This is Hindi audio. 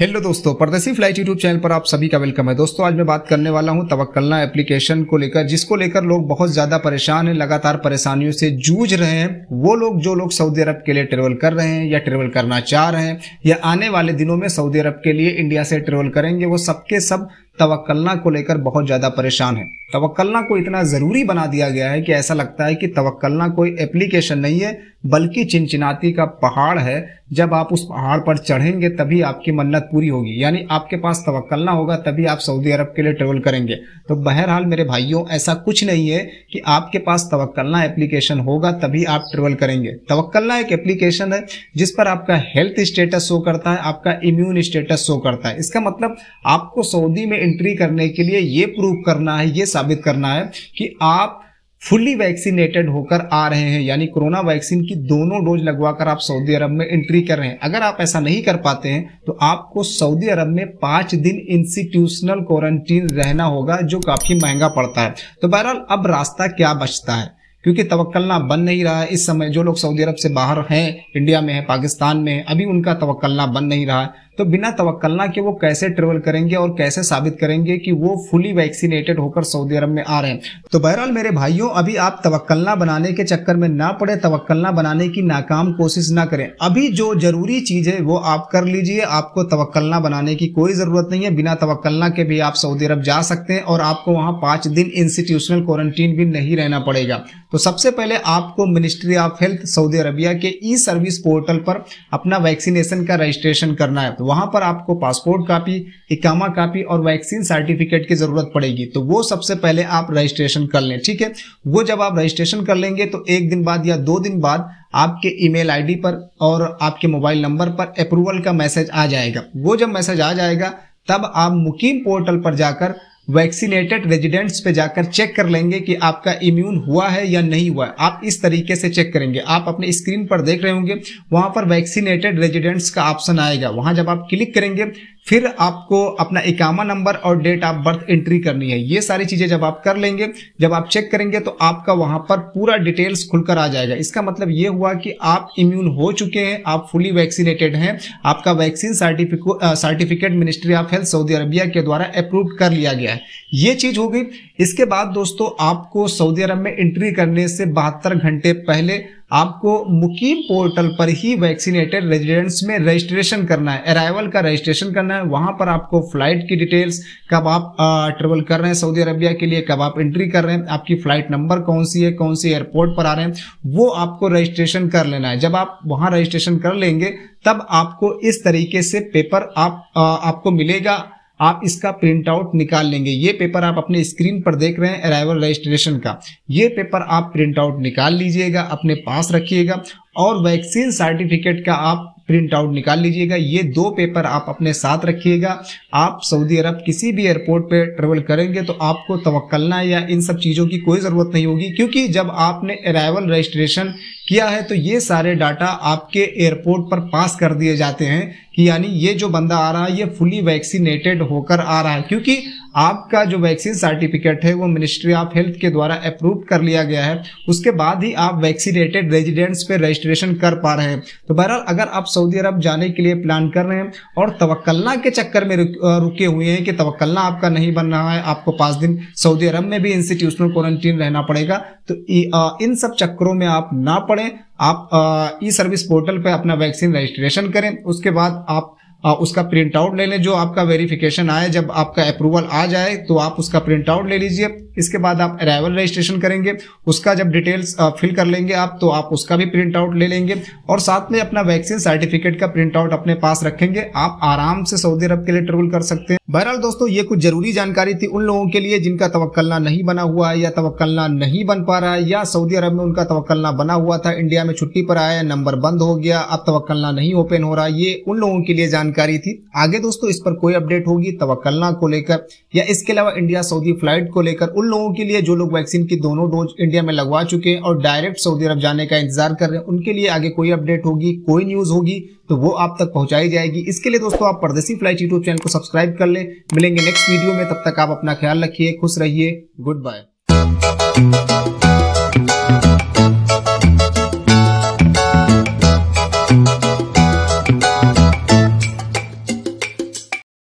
हेलो दोस्तों परदेसी फ्लाइट यूट्यूब चैनल पर आप सभी का वेलकम है दोस्तों आज मैं बात करने वाला हूं तवक्कलना एप्लीकेशन को लेकर जिसको लेकर लोग बहुत ज़्यादा परेशान हैं लगातार परेशानियों से जूझ रहे हैं वो लोग जो लोग सऊदी अरब के लिए ट्रेवल कर रहे हैं या ट्रेवल करना चाह रहे हैं या आने वाले दिनों में सऊदी अरब के लिए इंडिया से ट्रेवल करेंगे वो सबके सब तवक्लना को लेकर बहुत ज़्यादा परेशान है तवक्लना को इतना ज़रूरी बना दिया गया है कि ऐसा लगता है कि तवक्लना कोई एप्लीकेशन नहीं है बल्कि चिनचिनाती का पहाड़ है जब आप उस पहाड़ पर चढ़ेंगे तभी आपकी मन्नत पूरी होगी यानी आपके पास तवक्लना होगा तभी आप सऊदी अरब के लिए ट्रेवल करेंगे तो बहरहाल मेरे भाइयों ऐसा कुछ नहीं है कि आपके पास तवक्लना एप्लीकेशन होगा तभी आप ट्रेवल करेंगे तवक्लना एक एप्लीकेशन है जिस पर आपका हेल्थ स्टेटस शो करता है आपका इम्यून स्टेटस शो करता है इसका मतलब आपको सऊदी में एंट्री करने के लिए ये प्रूव करना है ये साबित करना है कि आप फुल्ली वैक्सीनेटेड होकर आ रहे हैं यानी कोरोना वैक्सीन की दोनों डोज लगवा कर आप सऊदी अरब में एंट्री कर रहे हैं अगर आप ऐसा नहीं कर पाते हैं तो आपको सऊदी अरब में पाँच दिन इंस्टीट्यूशनल क्वारंटीन रहना होगा जो काफ़ी महंगा पड़ता है तो बहरहाल अब रास्ता क्या बचता है क्योंकि तवक्लना बन नहीं रहा है इस समय जो लोग सऊदी अरब से बाहर हैं इंडिया में है पाकिस्तान में है अभी उनका तवक्लना बन नहीं रहा है तो बिना तवक्लना के वो कैसे ट्रेवल करेंगे और कैसे साबित करेंगे कि वो फुली वैक्सीनेटेड होकर सऊदी अरब में आ रहे हैं तो बहरहाल मेरे भाइयों अभी आप तवक्लना बनाने के चक्कर में ना पड़े तवक्लना बनाने की नाकाम कोशिश ना करें अभी जो जरूरी चीज़ है वो आप कर लीजिए आपको तवक्लना बनाने की कोई ज़रूरत नहीं है बिना तवक्लना के भी आप सऊदी अरब जा सकते हैं और आपको वहाँ पाँच दिन इंस्टीट्यूशनल क्वारंटीन भी नहीं रहना पड़ेगा तो सबसे पहले आपको ministry of health Saudi Arabia के ई सर्विस पोर्टल पर अपना वैक्सीनेशन का रजिस्ट्रेशन करना है तो वहां पर आपको पासपोर्ट कापी इकामा कापी और वैक्सीन सर्टिफिकेट की जरूरत पड़ेगी तो वो सबसे पहले आप रजिस्ट्रेशन कर लें ठीक है वो जब आप रजिस्ट्रेशन कर लेंगे तो एक दिन बाद या दो दिन बाद आपके ईमेल आईडी पर और आपके मोबाइल नंबर पर अप्रूवल का मैसेज आ जाएगा वो जब मैसेज आ जाएगा तब आप मुकीम पोर्टल पर जाकर वैक्सीनेटेड रेजिडेंट्स पे जाकर चेक कर लेंगे कि आपका इम्यून हुआ है या नहीं हुआ है आप इस तरीके से चेक करेंगे आप अपने स्क्रीन पर देख रहे होंगे वहां पर वैक्सीनेटेड रेजिडेंट्स का ऑप्शन आएगा वहां जब आप क्लिक करेंगे फिर आपको अपना इकामा नंबर और डेट ऑफ बर्थ एंट्री करनी है ये सारी चीज़ें जब आप कर लेंगे जब आप चेक करेंगे तो आपका वहाँ पर पूरा डिटेल्स खुलकर आ जाएगा इसका मतलब ये हुआ कि आप इम्यून हो चुके हैं आप फुली वैक्सीनेटेड हैं आपका vaccine certificate ministry of health Saudi Arabia के द्वारा अप्रूव कर लिया गया है ये चीज़ हो गई इसके बाद दोस्तों आपको सऊदी अरब में एंट्री करने से बहत्तर घंटे पहले आपको मुकीम पोर्टल पर ही वैक्सीनेटेड रेजिडेंट्स में रजिस्ट्रेशन करना है अराइवल का रजिस्ट्रेशन करना है वहां पर आपको फ्लाइट की डिटेल्स कब आप ट्रेवल कर रहे हैं सऊदी अरबिया के लिए कब आप एंट्री कर रहे हैं आपकी फ्लाइट नंबर कौन सी है कौन सी एयरपोर्ट पर आ रहे हैं वो आपको रजिस्ट्रेशन कर लेना है जब आप वहां रजिस्ट्रेशन कर लेंगे तब आपको इस तरीके से पेपर आप आ, आपको मिलेगा आप इसका प्रिंट आउट निकाल लेंगे ये पेपर आप अपने स्क्रीन पर देख रहे हैं अराइवल रजिस्ट्रेशन का ये पेपर आप प्रिंट आउट निकाल लीजिएगा अपने पास रखिएगा और वैक्सीन सर्टिफिकेट का आप प्रिंट आउट निकाल लीजिएगा ये दो पेपर आप अपने साथ रखिएगा आप सऊदी अरब किसी भी एयरपोर्ट पे ट्रेवल करेंगे तो आपको तवक्लना या इन सब चीज़ों की कोई ज़रूरत नहीं होगी क्योंकि जब आपने अराइवल रजिस्ट्रेशन किया है तो ये सारे डाटा आपके एयरपोर्ट पर पास कर दिए जाते हैं कि यानी ये जो बंदा आ रहा है ये फुली वैक्सीनेटेड होकर आ रहा है क्योंकि आपका जो वैक्सीन सर्टिफिकेट है वो मिनिस्ट्री ऑफ हेल्थ के द्वारा अप्रूव कर लिया गया है उसके बाद ही आप वैक्सीनेटेड रेजिडेंट्स पे रजिस्ट्रेशन कर पा रहे हैं तो बहरहाल अगर आप सऊदी अरब जाने के लिए प्लान कर रहे हैं और तवक्लना के चक्कर में रुके हुए हैं कि तवक्लना आपका नहीं बन रहा है आपको पाँच दिन सऊदी अरब में भी इंस्टीट्यूशनल क्वारंटीन रहना पड़ेगा तो इन सब चक्करों में आप ना पड़ें आप ई सर्विस पोर्टल पर अपना वैक्सीन रजिस्ट्रेशन करें उसके बाद आप आ, उसका प्रिंट आउट ले लें जो आपका वेरिफिकेशन आए जब आपका अप्रूवल आ जाए तो आप उसका प्रिंट आउट ले लीजिए इसके बाद आप अराइवल रजिस्ट्रेशन करेंगे उसका जब डिटेल्स फिल कर लेंगे आप तो आप उसका भी प्रिंट आउट ले लेंगे और साथ में अपना वैक्सीन सर्टिफिकेट का प्रिंट आउट अपने पास रखेंगे आप आराम से सऊदी अरब के लिए ट्रेवल कर सकते हैं बहरहाल दोस्तों ये कुछ जरूरी जानकारी थी उन लोगों के लिए जिनका तवक्लना नहीं बना हुआ है या तवक्लना नहीं बन पा रहा है या सऊदी अरब में उनका तवक्लना बना हुआ था इंडिया में छुट्टी पर आया नंबर बंद हो गया अब तवक्लना नहीं ओपन हो रहा ये उन लोगों के लिए जानकारी थी आगे दोस्तों इस पर कोई अपडेट होगी तवक्लना को लेकर या इसके अलावा इंडिया सऊदी फ्लाइट को लेकर उन लोगों के लिए जो लोग वैक्सीन की दोनों डोज इंडिया में लगवा चुके हैं और डायरेक्ट सऊदी अरब जाने का इंतजार कर रहे हैं उनके लिए आगे कोई अपडेट होगी कोई न्यूज होगी तो वो आप तक पहुंचाई जाएगी इसके लिए दोस्तों आप परदेसी फ्लाइट यूट्यूब चैनल को सब्सक्राइब कर लें मिलेंगे नेक्स्ट वीडियो में तब तक आप अपना ख्याल रखिए खुश रहिए गुड बाय